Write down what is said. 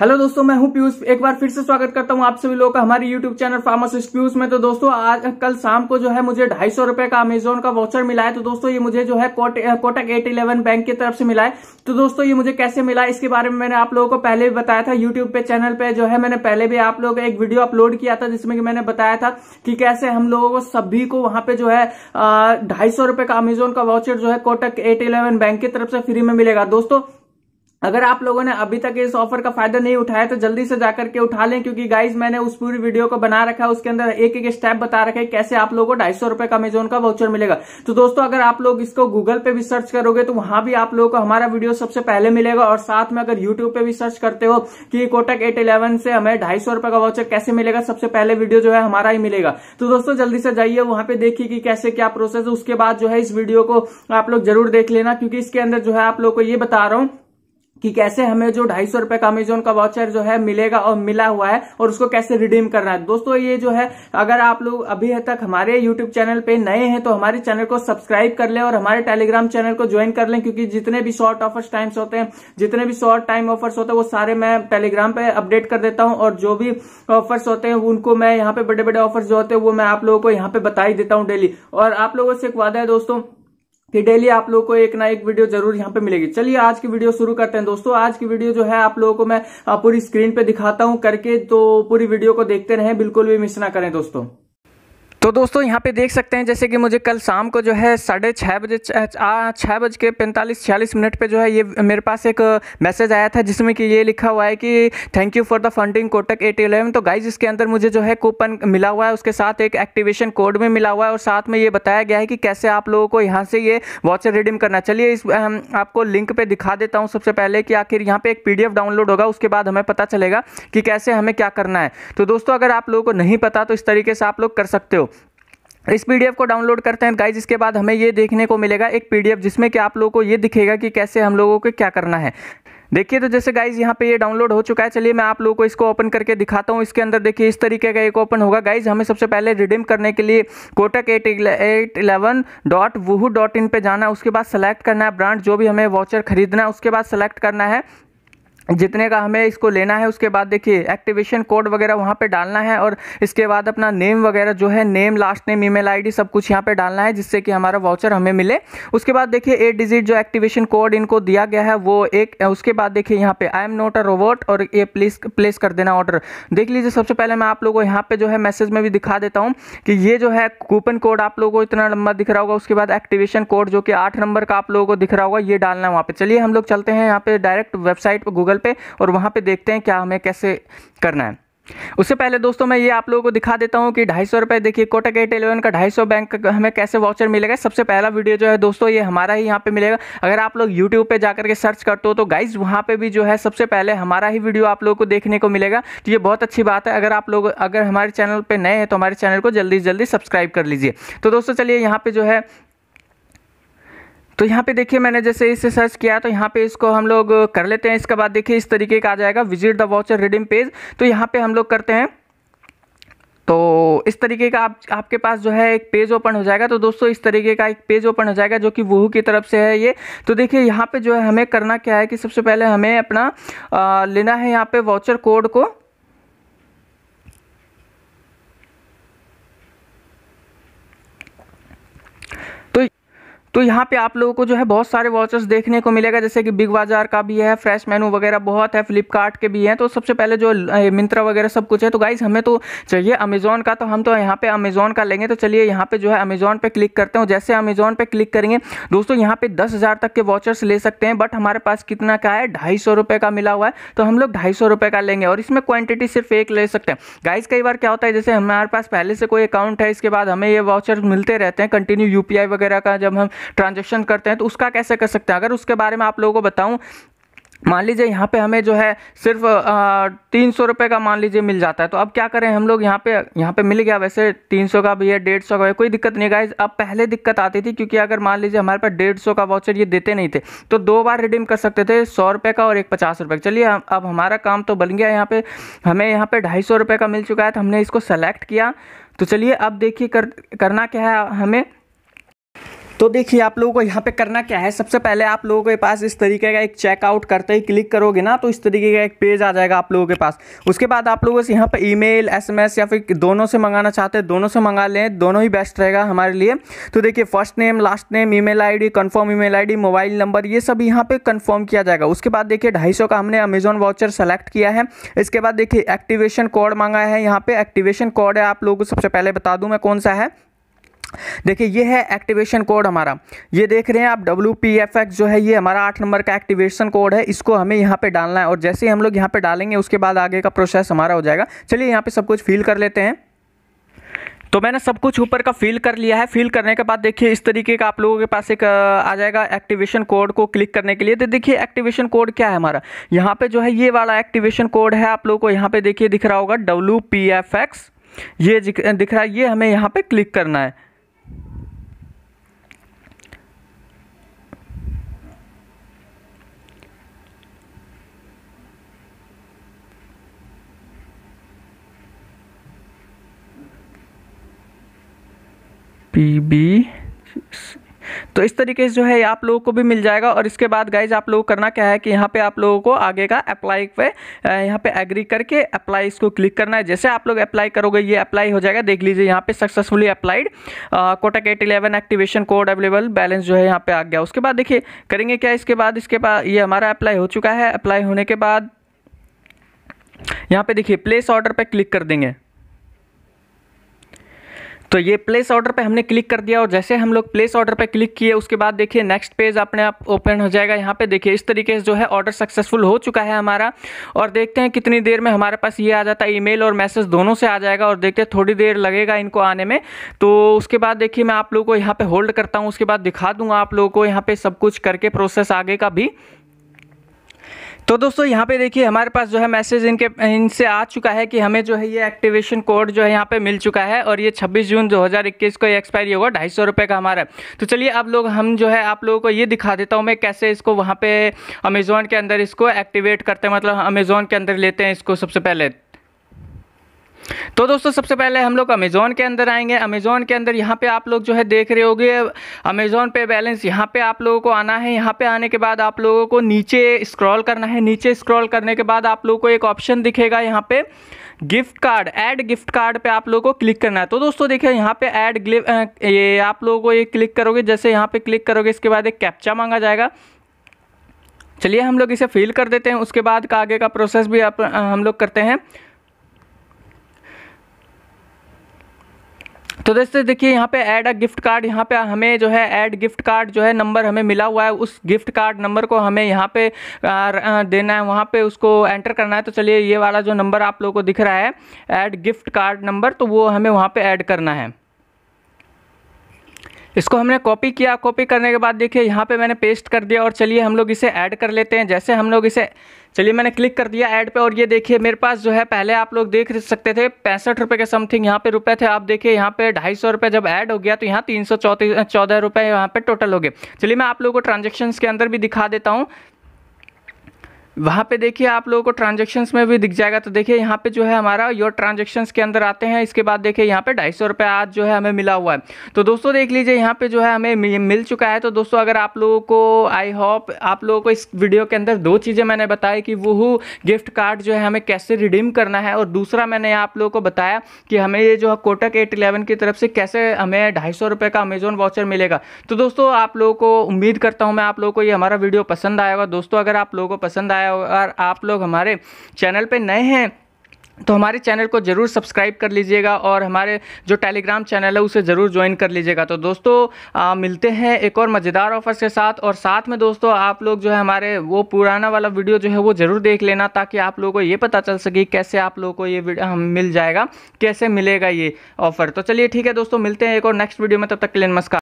hello दोस्तों मैं हूं पीयूष एक बार फिर से स्वागत करता हूं आप सभी लोगों का हमारे यूट्यूब चैनल फार्मासिस्ट पीयूष में तो दोस्तों आज कल शाम को जो है मुझे ढाई सौ रुपए का अमेजोन का वाउचर मिला है तो दोस्तों ये मुझे जो है कोटक एट इलेवन बैंक की तरफ से मिला है तो दोस्तों ये मुझे कैसे मिला इसके बारे में मैंने आप लोगों को पहले भी बताया था यूट्यूब पे चैनल पे जो है मैंने पहले भी आप लोगों का एक वीडियो अपलोड किया था जिसमें कि मैंने बताया था कि कैसे हम लोगों को सभी को वहां पे जो है ढाई सौ रुपए का अमेजोन का वाउचर जो है कोटक एट इलेवन बैंक की तरफ से फ्री में मिलेगा दोस्तों अगर आप लोगों ने अभी तक इस ऑफर का फायदा नहीं उठाया तो जल्दी से जाकर के उठा लें क्योंकि गाइज मैंने उस पूरी वीडियो को बना रखा है उसके अंदर एक एक स्टेप बता रखा है कैसे आप लोगों को ढाई सौ रुपए का अमेजोन का वाउचर मिलेगा तो दोस्तों अगर आप लोग इसको गूगल पे भी सर्च करोगे तो वहां भी आप लोगों को हमारा वीडियो सबसे पहले मिलेगा और साथ में अगर यूट्यूब पे भी सर्च करते हो कि कोटक एट इलेवन से हमें ढाई सौ का वाउचर कैसे मिलेगा सबसे पहले वीडियो जो है हमारा ही मिलेगा तो दोस्तों जल्दी से जाइए वहां पे देखिए कि कैसे क्या प्रोसेस है उसके बाद जो है इस वीडियो को आप लोग जरूर देख लेना क्योंकि इसके अंदर जो है आप लोग को ये बता रहा हूँ कि कैसे हमें जो ढाई सौ रुपए का अमेजोन का वाउचर जो है मिलेगा और मिला हुआ है और उसको कैसे रिडीम करना है दोस्तों ये जो है अगर आप लोग अभी तक हमारे यूट्यूब चैनल पे नए हैं तो हमारे चैनल को सब्सक्राइब कर लें और हमारे टेलीग्राम चैनल को ज्वाइन कर लें क्योंकि जितने भी शॉर्ट ऑफर्स टाइम्स होते हैं जितने भी शॉर्ट टाइम ऑफर्स होते हैं वो सारे मैं टेलीग्राम पे अपडेट कर देता हूँ और जो भी ऑफर्स होते हैं उनको मैं यहाँ पे बड़े बड़े ऑफर्स जो होते हैं वो मैं आप लोगों को यहाँ पे बता ही देता हूँ डेली और आप लोगों से एक वादा है दोस्तों कि डेली आप लोगों को एक ना एक वीडियो जरूर यहाँ पे मिलेगी चलिए आज की वीडियो शुरू करते हैं दोस्तों आज की वीडियो जो है आप लोगों को मैं पूरी स्क्रीन पे दिखाता हूँ करके तो पूरी वीडियो को देखते रहें बिल्कुल भी मिस ना करें दोस्तों तो दोस्तों यहाँ पे देख सकते हैं जैसे कि मुझे कल शाम को जो है साढ़े छः बजे छः बज के पैंतालीस छियालीस मिनट पे जो है ये मेरे पास एक मैसेज आया था जिसमें कि ये लिखा हुआ है कि thank you for the funding Kotak eight eleven तो गाइज इसके अंदर मुझे जो है कूपन मिला हुआ है उसके साथ एक एक्टिवेशन कोड भी मिला हुआ है और साथ में ये बताया गया है कि कैसे आप लोगों को यहाँ से ये वॉचर रिडीम करना चलिए इस आपको लिंक पर दिखा देता हूँ सबसे पहले कि आखिर यहाँ पर एक पी डाउनलोड होगा उसके बाद हमें पता चलेगा कि कैसे हमें क्या करना है तो दोस्तों अगर आप लोगों को नहीं पता तो इस तरीके से आप लोग कर सकते हो इस पीडीएफ को डाउनलोड करते हैं गाइज इसके बाद हमें ये देखने को मिलेगा एक पीडीएफ जिसमें कि आप लोगों को ये दिखेगा कि कैसे हम लोगों को क्या करना है देखिए तो जैसे गाइज यहाँ पे ये डाउनलोड हो चुका है चलिए मैं आप लोगों को इसको ओपन करके दिखाता हूँ इसके अंदर देखिए इस तरीके का एक ओपन होगा गाइज हमें सबसे पहले रिडीम करने के लिए Kotak eight eight eleven dot woohoo dot in पर जाना उसके बाद सेलेक्ट करना है ब्रांड जो भी हमें वाचर खरीदना है उसके बाद सेलेक्ट करना है जितने का हमें इसको लेना है उसके बाद देखिए एक्टिवेशन कोड वगैरह वहाँ पे डालना है और इसके बाद अपना नेम वगैरह जो है name last name email ID सब कुछ यहाँ पे डालना है जिससे कि हमारा वाउचर हमें मिले उसके बाद देखिए एट डिजिट जो एक्टिवेशन कोड इनको दिया गया है वो एक उसके बाद देखिए यहाँ पे I am not a robot और ये प्लीज प्लेस कर देना ऑर्डर देख लीजिए सबसे पहले मैं आप लोगों को यहाँ पर जो है मैसेज में भी दिखा देता हूँ कि ये जो है कूपन कोड आप लोगों को इतना लंबा दिख रहा होगा उसके बाद एक्टिवेशन कोड जो कि आठ नंबर का आप लोगों को दिख रहा होगा ये डालना है वहाँ पर चलिए हम लोग चलते हैं यहाँ पर डायरेक्ट वेबसाइट पर गूगल चैनल पे और वहाँ पे देखते हैं क्या हमें कैसे करना है उससे पहले दोस्तों मैं ये आप लोगों को दिखा देता हूँ कि ढाई सौ रुपये देखिए कोटक एट एलेवन का ढाई सौ बैंक का हमें कैसे वाउचर मिलेगा सबसे पहला वीडियो जो है दोस्तों ये हमारा ही यहाँ पे मिलेगा अगर आप लोग यूट्यूब पे जाकर के सर्च करते हो तो गाइज वहाँ पे भी जो है सबसे पहले हमारा ही वीडियो आप लोगों को देखने को मिलेगा तो ये बहुत अच्छी बात है अगर आप लोग अगर हमारे चैनल पर नए हैं तो हमारे चैनल को जल्दी जल्दी सब्सक्राइब कर लीजिए तो दोस्तों चलिए यहाँ पर जो है तो यहाँ पे देखिए मैंने जैसे इसे सर्च किया तो यहाँ पे इसको हम लोग कर लेते हैं इसके बाद देखिए इस तरीके का आ जाएगा visit the voucher redeem page तो यहाँ पे हम लोग करते हैं तो इस तरीके का आप आपके पास जो है एक पेज ओपन हो जाएगा तो दोस्तों इस तरीके का एक पेज ओपन हो जाएगा जो कि वूहू की तरफ से है ये तो देखिए यहाँ पे जो है हमें करना क्या है कि सबसे पहले हमें अपना आ, लेना है यहाँ पे वाउचर कोड को तो यहाँ पे आप लोगों को जो है बहुत सारे वॉचेस देखने को मिलेगा जैसे कि बिग बाजार का भी है फ्रेश मेनू वगैरह बहुत है फ्लिपकार्ट के भी हैं तो सबसे पहले जो मिंत्रा वगैरह सब कुछ है तो गाइज हमें तो चाहिए अमेजोन का तो हम तो यहाँ पे अमेजोन का लेंगे तो चलिए यहाँ पे जो है अमेजोन पे क्लिक करते हैं जैसे अमेजोन पे क्लिक करेंगे दोस्तों यहाँ पे दस हज़ार तक के वॉचर्स ले सकते हैं बट हमारे पास कितना का है ढाई सौ रुपये का मिला हुआ है तो हम लोग ढाई सौ रुपये का लेंगे और इसमें क्वान्टिटी सिर्फ एक ले सकते हैं गाइज कई बार क्या होता है जैसे हमारे पास पहले से कोई अकाउंट है इसके बाद हमें ये वाचर मिलते रहते हैं कंटिन्यू यू वगैरह का जब हम ट्रांजेक्शन करते हैं तो उसका कैसे कर सकते हैं अगर उसके बारे में आप लोगों को बताऊँ मान लीजिए यहाँ पे हमें जो है सिर्फ तीन सौ रुपये का मान लीजिए मिल जाता है तो अब क्या करें हम लोग यहाँ पे यहाँ पे मिल गया वैसे तीन सौ का भी है डेढ़ सौ का है कोई दिक्कत नहीं गाइज अब पहले दिक्कत आती थी क्योंकि अगर मान लीजिए हमारे पास डेढ़ सौ का वाउचर ये देते नहीं थे तो दो बार रिडीम कर सकते थे सौ रुपये का और एक पचास रुपये का चलिए अब हमारा काम तो बन गया यहाँ पर हमें यहाँ पर ढाई सौ रुपये का मिल चुका है तो हमने इसको सेलेक्ट किया तो चलिए अब देखिए कर, करना क्या है हमें तो देखिए आप लोगों को यहाँ पे करना क्या है सबसे पहले आप लोगों के पास इस तरीके का एक चेकआउट करते ही क्लिक करोगे ना तो इस तरीके का एक पेज आ जाएगा आप लोगों के पास उसके बाद आप लोगों से यहाँ पर ईमेल एसएमएस या फिर दोनों से मंगाना चाहते हैं दोनों से मंगा लें दोनों ही बेस्ट रहेगा हमारे लिए तो देखिए first name last name email ID confirm email ID mobile number ये सब यहाँ पर कन्फर्म किया जाएगा उसके बाद देखिए ढाई का हमने अमेजोन वाउचर सेलेक्ट किया है इसके बाद देखिए एक्टिवेशन कोड मांगा है यहाँ पे एक्टिवेशन कोड है आप लोगों को सबसे पहले बता दूँ मैं कौन सा है देखिए ये है एक्टिवेशन कोड हमारा ये देख रहे हैं आप डब्ल्यू पी एफ एक्स जो है ये हमारा आठ नंबर का एक्टिवेशन कोड है इसको हमें यहाँ पे डालना है और जैसे ही हम लोग यहाँ पे डालेंगे उसके बाद आगे का प्रोसेस हमारा हो जाएगा चलिए यहाँ पे सब कुछ फिल कर लेते हैं तो मैंने सब कुछ ऊपर का फिल कर लिया है फिल करने के बाद देखिए इस तरीके का आप लोगों के पास एक आ जाएगा एक्टिवेशन कोड को क्लिक करने के लिए तो देखिए एक्टिवेशन कोड क्या है हमारा यहाँ पे जो है ये वाला एक्टिवेशन कोड है आप लोगों को यहाँ पे देखिए दिख रहा होगा डब्ल्यू पी एफ एक्स ये दिख रहा है ये हमें यहाँ पे क्लिक करना है पी बी तो इस तरीके से जो है आप लोगों को भी मिल जाएगा और इसके बाद गाइज आप लोग करना क्या है कि यहाँ पे आप लोगों को आगे का अप्लाई पे यहाँ पे एग्री करके अप्लाई इसको क्लिक करना है जैसे आप लोग अप्लाई करोगे ये अप्लाई हो जाएगा देख लीजिए यहाँ पे successfully applied Kotak eight eleven activation code available balance जो है यहाँ पर आ गया उसके बाद देखिए करेंगे क्या इसके बाद इसके बाद ये हमारा अप्लाई हो चुका है अप्लाई होने के बाद यहाँ पे देखिए प्लेस ऑर्डर पर क्लिक कर देंगे तो ये प्लेस ऑर्डर पे हमने क्लिक कर दिया और जैसे हम लोग प्लेस ऑर्डर पे क्लिक किए उसके बाद देखिए नेक्स्ट पेज अपने आप ओपन हो जाएगा यहाँ पे देखिए इस तरीके से जो है ऑर्डर सक्सेसफुल हो चुका है हमारा और देखते हैं कितनी देर में हमारे पास ये आ जाता है ईमेल और मैसेज दोनों से आ जाएगा और देखते हैं थोड़ी देर लगेगा इनको आने में तो उसके बाद देखिए मैं आप लोगों को यहाँ पर होल्ड करता हूँ उसके बाद दिखा दूँगा आप लोगों को यहाँ पर सब कुछ करके प्रोसेस आगे का भी तो दोस्तों यहाँ पे देखिए हमारे पास जो है मैसेज इनके इनसे आ चुका है कि हमें जो है ये एक्टिवेशन कोड जो है यहाँ पे मिल चुका है और ये 26 जून 2021 को एक्सपायरी होगा ढाई सौ रुपये का हमारा तो चलिए आप लोग हम जो है आप लोगों को ये दिखा देता हूँ मैं कैसे इसको वहाँ पे अमेज़ोन के अंदर इसको एक्टिवेट करते हैं मतलब अमेज़ोन के अंदर लेते हैं इसको सबसे पहले तो दोस्तों सबसे पहले हम लोग अमेज़ोन के अंदर आएंगे अमेज़ोन के अंदर यहाँ पे आप लोग जो है देख रहे होगे अमेज़ोन पे बैलेंस यहाँ पे आप लोगों को आना है यहाँ पे आने के बाद आप लोगों को नीचे स्क्रॉल करना है नीचे स्क्रॉल करने के बाद आप लोगों को एक ऑप्शन दिखेगा यहाँ पे gift card add gift card पे आप लोगों को क्लिक करना है तो दोस्तों देखिए यहाँ पे ऐड ये आप लोगों को ये क्लिक करोगे जैसे यहाँ पे क्लिक करोगे इसके बाद एक कैप्चा मांगा जाएगा चलिए हम लोग इसे फिल कर देते हैं उसके बाद का आगे का प्रोसेस भी आप हम लोग करते हैं तो दोस्तों देखिए यहाँ पे ऐड अ गिफ्ट कार्ड यहाँ पे हमें जो है ऐड गिफ्ट कार्ड जो है नंबर हमें मिला हुआ है उस गिफ्ट कार्ड नंबर को हमें यहाँ पे देना है वहाँ पे उसको एंटर करना है तो चलिए ये वाला जो नंबर आप लोगों को दिख रहा है ऐड गिफ्ट कार्ड नंबर तो वो हमें वहाँ पर ऐड करना है इसको हमने कॉपी किया कॉपी करने के बाद देखिए यहाँ पे मैंने पेस्ट कर दिया और चलिए हम लोग इसे ऐड कर लेते हैं जैसे हम लोग इसे चलिए मैंने क्लिक कर दिया ऐड पे और ये देखिए मेरे पास जो है पहले आप लोग देख सकते थे पैंसठ रुपये के समथिंग यहाँ पे रुपए थे आप देखिए यहाँ पे ढाई सौ रुपये जब ऐड हो गया तो यहाँ तीन सौ चौदह रुपये यहाँ पे टोटल हो गए चलिए मैं आप लोगों को ट्रांजेक्शन के अंदर भी दिखा देता हूँ वहाँ पे देखिए आप लोगों को ट्रांजेक्शन्स में भी दिख जाएगा तो देखिए यहाँ पे जो है हमारा योर ट्रांजेक्शन्स के अंदर आते हैं इसके बाद देखिए यहाँ पे ढाई सौ रुपये आज जो है हमें मिला हुआ है तो दोस्तों देख लीजिए यहाँ पे जो है हमें मिल चुका है तो दोस्तों अगर आप लोगों को आई होप आप लोगों को इस वीडियो के अंदर दो चीज़ें मैंने बताई कि वो गिफ्ट कार्ड जो है हमें कैसे रिडीम करना है और दूसरा मैंने आप लोगों को बताया कि हमें ये जो है कोटक एट इलेवन की तरफ से कैसे हमें ढाई सौ रुपये का अमेजोन वाचर मिलेगा तो दोस्तों आप लोगों को उम्मीद करता हूँ मैं आप लोगों को ये हमारा वीडियो पसंद आएगा दोस्तों अगर आप लोगों को पसंद आया है और आप लोग हमारे चैनल पर नए हैं तो हमारे चैनल को ज़रूर सब्सक्राइब कर लीजिएगा और हमारे जो टेलीग्राम चैनल है उसे ज़रूर ज्वाइन कर लीजिएगा तो दोस्तों आ, मिलते हैं एक और मज़ेदार ऑफर के साथ और साथ में दोस्तों आप लोग जो है हमारे वो पुराना वाला वीडियो जो है वो ज़रूर देख लेना ताकि आप लोगों को ये पता चल सके कैसे आप लोगों को ये हम मिल जाएगा कैसे मिलेगा ये ऑफ़र तो चलिए ठीक है दोस्तों मिलते हैं एक और नेक्स्ट वीडियो में तब तक के लिए नमस्कार